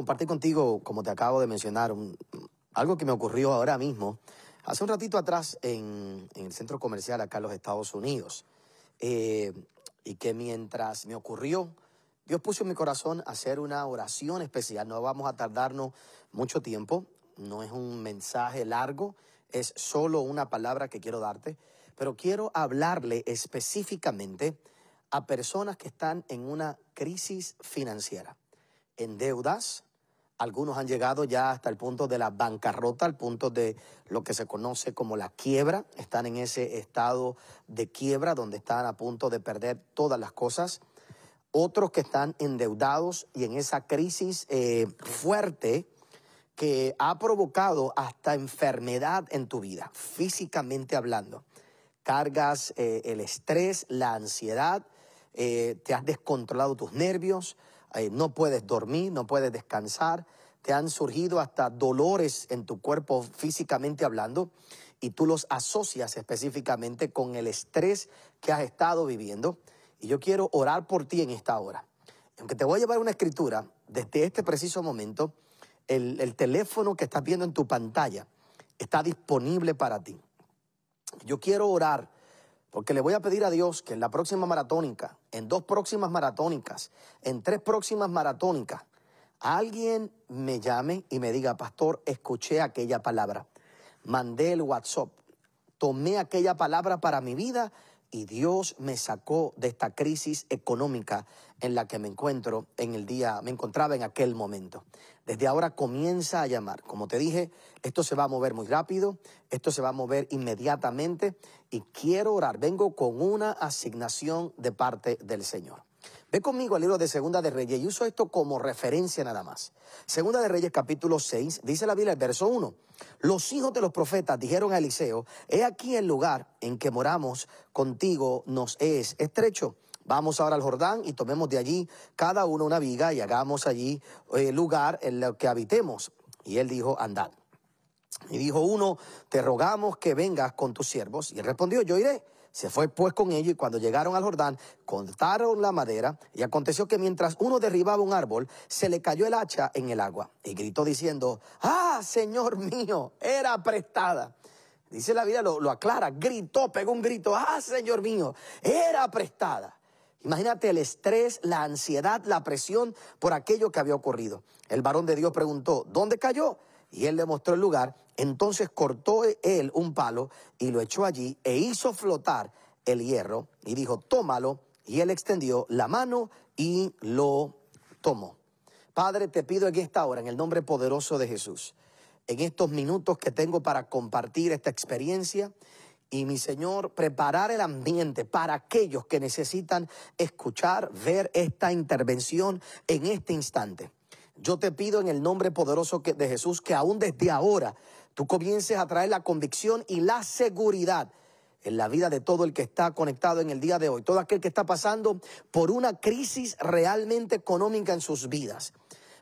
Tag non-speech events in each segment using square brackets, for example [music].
compartir contigo, como te acabo de mencionar, algo que me ocurrió ahora mismo, hace un ratito atrás en, el centro comercial acá en los Estados Unidos. Eh, y que mientras me ocurrió, Dios puso en mi corazón hacer una oración especial. No vamos a tardarnos mucho tiempo, no es un mensaje largo, es solo una palabra que quiero darte, pero quiero hablarle específicamente a personas que están en una crisis financiera, en deudas, algunos han llegado ya hasta el punto de la bancarrota, al punto de lo que se conoce como la quiebra. Están en ese estado de quiebra donde están a punto de perder todas las cosas. Otros que están endeudados y en esa crisis eh, fuerte que ha provocado hasta enfermedad en tu vida, físicamente hablando. Cargas eh, el estrés, la ansiedad, eh, te has descontrolado tus nervios, eh, no puedes dormir, no puedes descansar, te han surgido hasta dolores en tu cuerpo físicamente hablando y tú los asocias específicamente con el estrés que has estado viviendo. Y yo quiero orar por ti en esta hora. Aunque te voy a llevar una escritura, desde este preciso momento, el, el teléfono que estás viendo en tu pantalla está disponible para ti. Yo quiero orar porque le voy a pedir a Dios que en la próxima maratónica, en dos próximas maratónicas, en tres próximas maratónicas, alguien me llame y me diga, pastor, escuché aquella palabra, mandé el WhatsApp, tomé aquella palabra para mi vida y Dios me sacó de esta crisis económica en la que me encuentro en el día, me encontraba en aquel momento. Desde ahora comienza a llamar. Como te dije, esto se va a mover muy rápido, esto se va a mover inmediatamente y quiero orar. Vengo con una asignación de parte del Señor. Ve conmigo al libro de Segunda de Reyes y uso esto como referencia nada más. Segunda de Reyes capítulo 6 dice la Biblia, el verso 1. Los hijos de los profetas dijeron a Eliseo, he aquí el lugar en que moramos contigo nos es estrecho. Vamos ahora al Jordán y tomemos de allí cada uno una viga y hagamos allí el eh, lugar en el que habitemos. Y él dijo, andad. Y dijo uno, te rogamos que vengas con tus siervos. Y él respondió, yo iré. Se fue pues con ellos y cuando llegaron al Jordán contaron la madera y aconteció que mientras uno derribaba un árbol, se le cayó el hacha en el agua y gritó diciendo, ah, Señor mío, era prestada. Dice la vida, lo, lo aclara, gritó, pegó un grito, ah, Señor mío, era prestada. Imagínate el estrés, la ansiedad, la presión por aquello que había ocurrido. El varón de Dios preguntó, ¿dónde cayó? Y él le mostró el lugar entonces cortó e-, él un palo y lo echó allí e hizo flotar el hierro y dijo, tómalo. Y él extendió la mano y lo tomó. Padre, te pido en esta hora, en el nombre poderoso de Jesús, en estos minutos que tengo para compartir esta experiencia, y mi Señor, preparar el ambiente para aquellos que necesitan escuchar, ver esta intervención en este instante. Yo te pido en el nombre poderoso de Jesús que aún desde ahora tú comiences a traer la convicción y la seguridad en la vida de todo el que está conectado en el día de hoy, todo aquel que está pasando por una crisis realmente económica en sus vidas.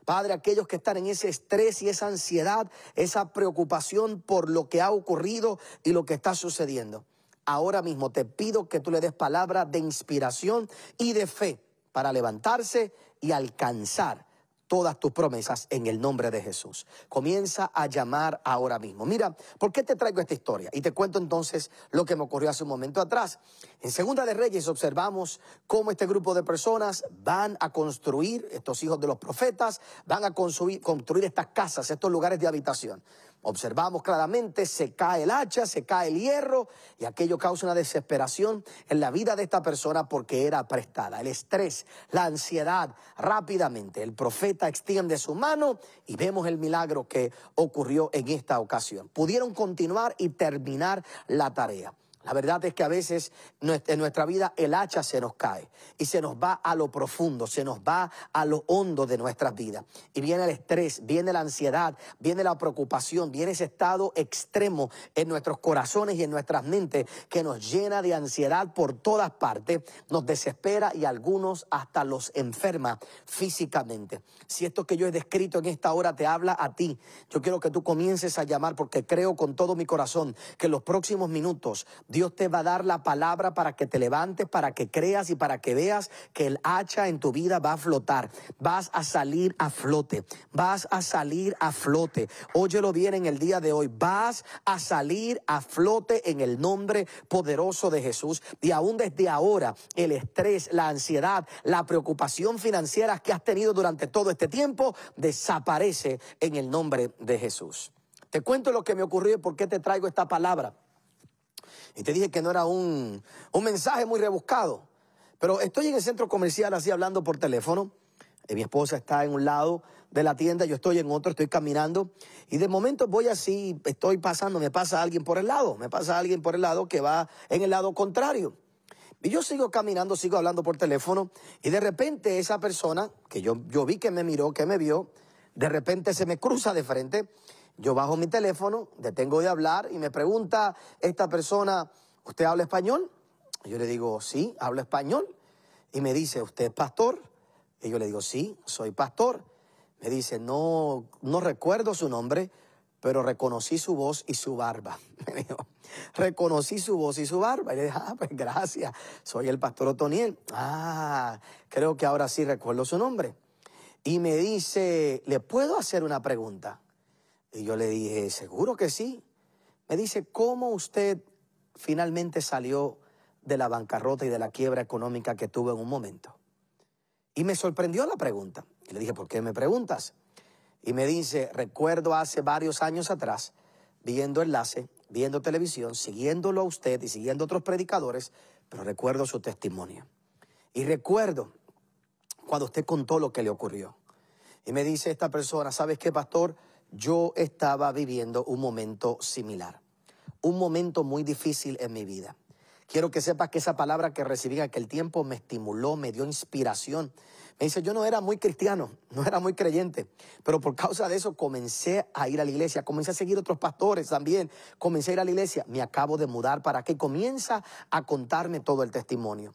Padre, aquellos que están en ese estrés y esa ansiedad, esa preocupación por lo que ha ocurrido y lo que está sucediendo. Ahora mismo te pido que tú le des palabras de inspiración y de fe para levantarse y alcanzar todas tus promesas en el nombre de Jesús. Comienza a llamar ahora mismo. Mira, ¿por qué te traigo esta historia? Y te cuento entonces lo que me ocurrió hace un momento atrás. En Segunda de Reyes observamos cómo este grupo de personas van a construir, estos hijos de los profetas, van a construir, estas casas, estos lugares de habitación. Observamos claramente, se cae el hacha, se cae el hierro y aquello causa una desesperación en la vida de esta persona porque era prestada. El estrés, la ansiedad, rápidamente el profeta extiende su mano y vemos el milagro que ocurrió en esta ocasión. Pudieron continuar y terminar la tarea. La verdad es que a veces en nuestra vida el hacha se nos cae y se nos va a lo profundo, se nos va a lo hondo de nuestras vidas. Y viene el estrés, viene la ansiedad, viene la preocupación, viene ese estado extremo en nuestros corazones y en nuestras mentes que nos llena de ansiedad por todas partes, nos desespera y algunos hasta los enferma físicamente. Si esto que yo he descrito en esta hora te habla a ti, yo quiero que tú comiences a llamar porque creo con todo mi corazón que los próximos minutos Dios te va a dar la palabra para que te levantes, para que creas y para que veas que el hacha en tu vida va a flotar. Vas a salir a flote. Vas a salir a flote. Óyelo bien en el día de hoy. Vas a salir a flote en el nombre poderoso de Jesús. Y aún desde ahora, el estrés, la ansiedad, la preocupación financiera que has tenido durante todo este tiempo desaparece en el nombre de Jesús. Te cuento lo que me ocurrió y por qué te traigo esta palabra. Y te dije que no era un, un mensaje muy rebuscado. Pero estoy en el centro comercial así hablando por teléfono. Y eh, mi esposa está en un lado de la tienda, yo estoy en otro, estoy caminando. Y de momento voy así, estoy pasando, me pasa alguien por el lado, me pasa alguien por el lado que va en el lado contrario. Y yo sigo caminando, sigo hablando por teléfono. Y de repente esa persona, que yo, yo vi que me miró, que me vio, de repente se me cruza de frente yo bajo mi teléfono, detengo de hablar y me pregunta esta persona, ¿usted habla español? Yo le digo, sí, hablo español. Y me dice, ¿usted es pastor? Y yo le digo, sí, soy pastor. Me dice, no, no recuerdo su nombre, pero reconocí su voz y su barba. [laughs] Me dijo, reconocí su voz y su barba. Y le dije, ah, pues gracias, soy el pastor Otoniel. Ah, creo que ahora sí recuerdo su nombre. Y me dice, ¿le puedo hacer una pregunta? Y yo le dije, seguro que sí. Me dice, ¿cómo usted finalmente salió de la bancarrota y de la quiebra económica que tuvo en un momento? Y me sorprendió la pregunta. Y le dije, ¿por qué me preguntas? Y me dice, recuerdo hace varios años atrás, viendo enlace, viendo televisión, siguiéndolo a usted y siguiendo a otros predicadores, pero recuerdo su testimonio. Y recuerdo cuando usted contó lo que le ocurrió. Y me dice esta persona, ¿sabes qué, pastor? yo estaba viviendo un momento similar, un momento muy difícil en mi vida. Quiero que sepas que esa palabra que recibí aquel tiempo me estimuló, me dio inspiración. Me dice, yo no era muy cristiano, no era muy creyente, pero por causa de eso comencé a ir a la iglesia, comencé a seguir otros pastores también, comencé a ir a la iglesia, me acabo de mudar para que comienza a contarme todo el testimonio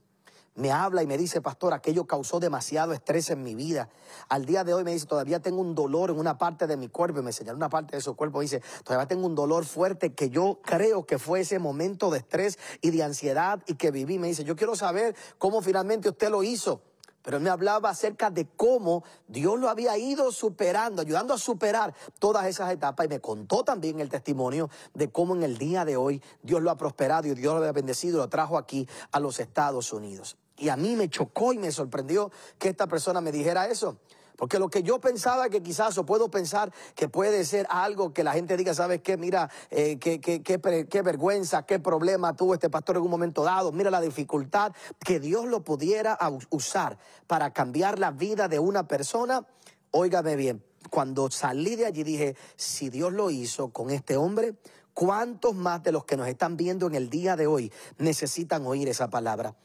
me habla y me dice, pastor, aquello causó demasiado estrés en mi vida. Al día de hoy me dice, todavía tengo un dolor en una parte de mi cuerpo. Y me señala una parte de su cuerpo. Dice, todavía tengo un dolor fuerte que yo creo que fue ese momento de estrés y de ansiedad y que viví. Me dice, yo quiero saber cómo finalmente usted lo hizo. Pero él me hablaba acerca de cómo Dios lo había ido superando, ayudando a superar todas esas etapas. Y me contó también el testimonio de cómo en el día de hoy Dios lo ha prosperado y Dios lo ha bendecido y lo trajo aquí a los Estados Unidos. Y a mí me chocó y me sorprendió que esta persona me dijera eso. Porque lo que yo pensaba que quizás o puedo pensar que puede ser algo que la gente diga, ¿sabes qué? Mira, eh, qué, qué, vergüenza, qué problema tuvo este pastor en un momento dado. Mira la dificultad que Dios lo pudiera usar para cambiar la vida de una persona. Óigame bien, cuando salí de allí dije, si Dios lo hizo con este hombre, ¿Cuántos más de los que nos están viendo en el día de hoy necesitan oír esa palabra?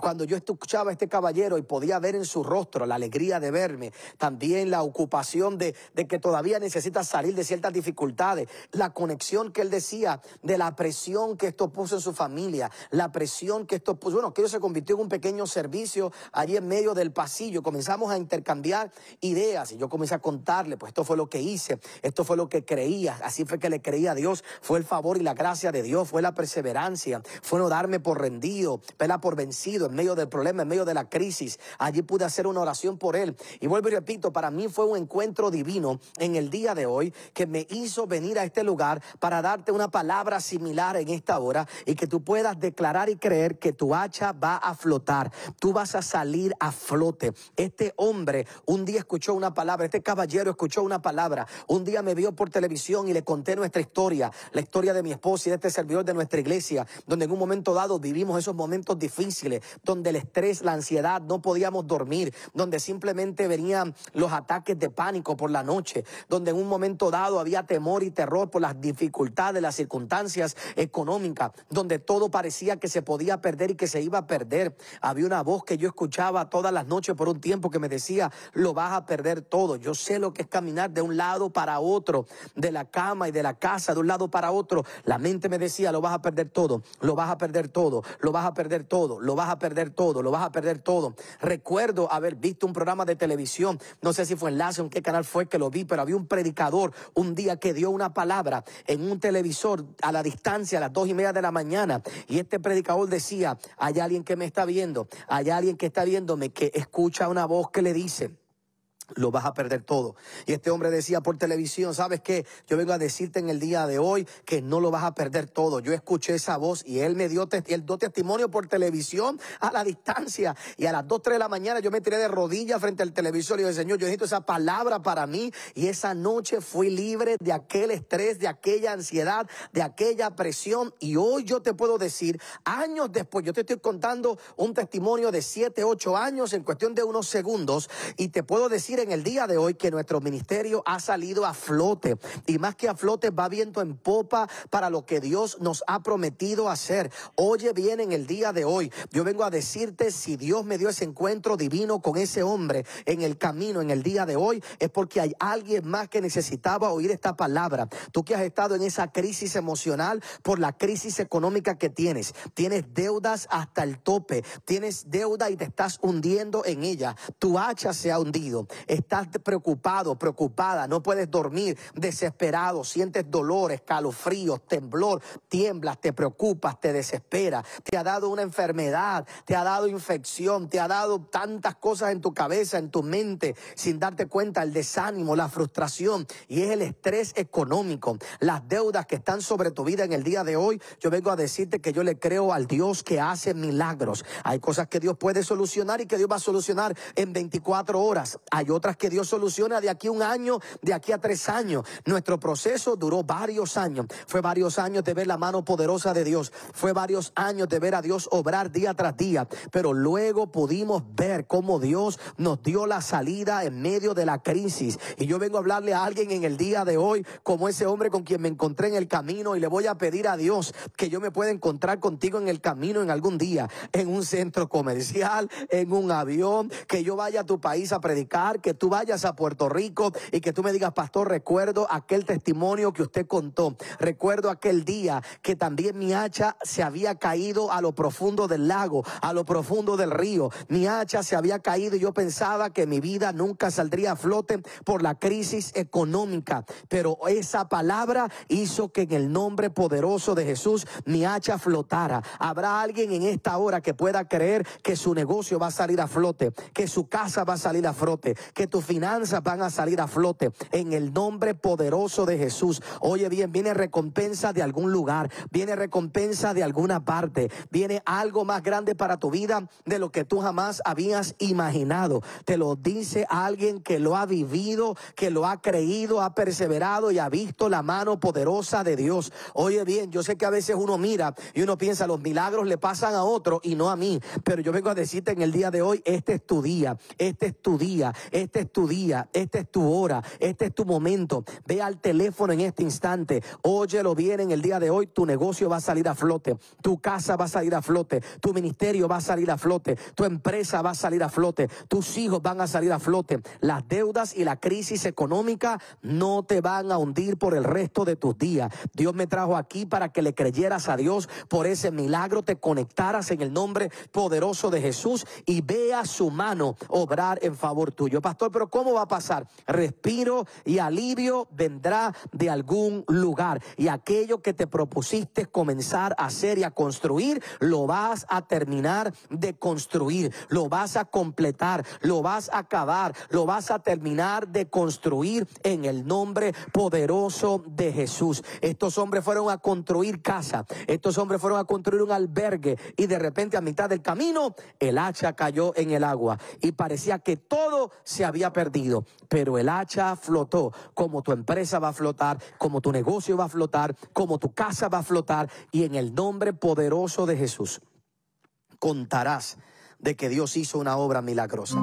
Cuando yo escuchaba a este caballero y podía ver en su rostro la alegría de verme, también la ocupación de, que todavía necesita salir de ciertas dificultades, la conexión que él decía de la presión que esto puso en su familia, la presión que esto puso, bueno, que se convirtió en un pequeño servicio allí en medio del pasillo, comenzamos a intercambiar ideas y yo comencé a contarle, pues esto fue lo que hice, esto fue lo que creía, así fue que le creía a Dios, el favor y la gracia de Dios, fue la perseverancia, fue no darme por rendido, pela por vencido en medio del problema, en medio de la crisis. Allí pude hacer una oración por él. Y vuelvo y repito, para mí fue un encuentro divino en el día de hoy que me hizo venir a este lugar para darte una palabra similar en esta hora y que tú puedas declarar y creer que tu hacha va a flotar, tú vas a salir a flote. Este hombre un día escuchó una palabra, este caballero escuchó una palabra, un día me vio por televisión y le conté nuestra historia, historia de mi esposa y de este servidor de nuestra iglesia, donde en un momento dado vivimos esos momentos difíciles, donde el estrés, la ansiedad, no podíamos dormir, donde simplemente venían los ataques de pánico por la noche, donde en un momento dado había temor y terror por las dificultades, las circunstancias económicas, donde todo parecía que se podía perder y que se iba a perder. Había una voz que yo escuchaba todas las noches por un tiempo que me decía, lo vas a perder todo. Yo sé lo que es caminar de un lado para otro, de la cama y de la casa, de un lado para otro otro, la mente me decía, lo vas a perder todo, lo vas a perder todo, lo vas a perder todo, lo vas a perder todo, lo vas a perder todo. Recuerdo haber visto un programa de televisión, no sé si fue Enlace en qué canal fue que lo vi, pero había un predicador un día que dio una palabra en un televisor a la distancia a las dos y media de la mañana y este predicador decía, hay alguien que me está viendo, hay alguien que está viéndome que escucha una voz que le dice, lo vas a perder todo. Y este hombre decía por televisión, ¿sabes qué? Yo vengo a decirte en el día de hoy que no lo vas a perder todo. Yo escuché esa voz y él me dio, él dio testimonio por televisión a la distancia. Y a las 2, 3 de la mañana yo me tiré de rodillas frente al televisor y le dije, Señor, yo necesito esa palabra para mí. Y esa noche fui libre de aquel estrés, de aquella ansiedad, de aquella presión. Y hoy yo te puedo decir, años después, yo te estoy contando un testimonio de 7, 8 años en cuestión de unos segundos y te puedo decir en el día de hoy que nuestro ministerio ha salido a flote y más que a flote va viento en popa para lo que Dios nos ha prometido hacer. Oye bien en el día de hoy, yo vengo a decirte si Dios me dio ese encuentro divino con ese hombre en el camino en el día de hoy es porque hay alguien más que necesitaba oír esta palabra. Tú que has estado en esa crisis emocional por la crisis económica que tienes, tienes deudas hasta el tope, tienes deuda y te estás hundiendo en ella. Tu hacha se ha hundido. Estás preocupado, preocupada, no puedes dormir, desesperado, sientes dolor, escalofríos, temblor, tiemblas, te preocupas, te desesperas, te ha dado una enfermedad, te ha dado infección, te ha dado tantas cosas en tu cabeza, en tu mente, sin darte cuenta, el desánimo, la frustración y es el estrés económico, las deudas que están sobre tu vida en el día de hoy. Yo vengo a decirte que yo le creo al Dios que hace milagros. Hay cosas que Dios puede solucionar y que Dios va a solucionar en 24 horas. Hay otras que Dios soluciona de aquí a un año, de aquí a tres años. Nuestro proceso duró varios años. Fue varios años de ver la mano poderosa de Dios. Fue varios años de ver a Dios obrar día tras día. Pero luego pudimos ver cómo Dios nos dio la salida en medio de la crisis. Y yo vengo a hablarle a alguien en el día de hoy, como ese hombre con quien me encontré en el camino, y le voy a pedir a Dios que yo me pueda encontrar contigo en el camino en algún día, en un centro comercial, en un avión, que yo vaya a tu país a predicar, que tú vayas a Puerto Rico y que tú me digas, pastor, recuerdo aquel testimonio que usted contó. Recuerdo aquel día que también mi hacha se había caído a lo profundo del lago, a lo profundo del río. Mi hacha se había caído y yo pensaba que mi vida nunca saldría a flote por la crisis económica. Pero esa palabra hizo que en el nombre poderoso de Jesús mi hacha flotara. Habrá alguien en esta hora que pueda creer que su negocio va a salir a flote, que su casa va a salir a flote, que tus finanzas van a salir a flote en el nombre poderoso de Jesús. Oye bien, viene recompensa de algún lugar, viene recompensa de alguna parte, viene algo más grande para tu vida de lo que tú jamás habías imaginado. Te lo dice alguien que lo ha vivido, que lo ha creído, ha perseverado y ha visto la mano poderosa de Dios. Oye bien, yo sé que a veces uno mira y uno piensa, los milagros le pasan a otro y no a mí, pero yo vengo a decirte en el día de hoy, este es tu día, este es tu día, este es tu día, esta es tu hora, este es tu momento. Ve al teléfono en este instante. Óyelo bien en el día de hoy. Tu negocio va a salir a flote. Tu casa va a salir a flote. Tu ministerio va a salir a flote. Tu empresa va a salir a flote. Tus hijos van a salir a flote. Las deudas y la crisis económica no te van a hundir por el resto de tus días. Dios me trajo aquí para que le creyeras a Dios por ese milagro, te conectaras en el nombre poderoso de Jesús y veas su mano obrar en favor tuyo. Pastor, pero ¿cómo va a pasar? Respiro y alivio vendrá de algún lugar. Y aquello que te propusiste comenzar a hacer y a construir, lo vas a terminar de construir, lo vas a completar, lo vas a acabar, lo vas a terminar de construir en el nombre poderoso de Jesús. Estos hombres fueron a construir casa, estos hombres fueron a construir un albergue y de repente a mitad del camino el hacha cayó en el agua y parecía que todo se se había perdido, pero el hacha flotó, como tu empresa va a flotar, como tu negocio va a flotar, como tu casa va a flotar, y en el nombre poderoso de Jesús contarás de que Dios hizo una obra milagrosa.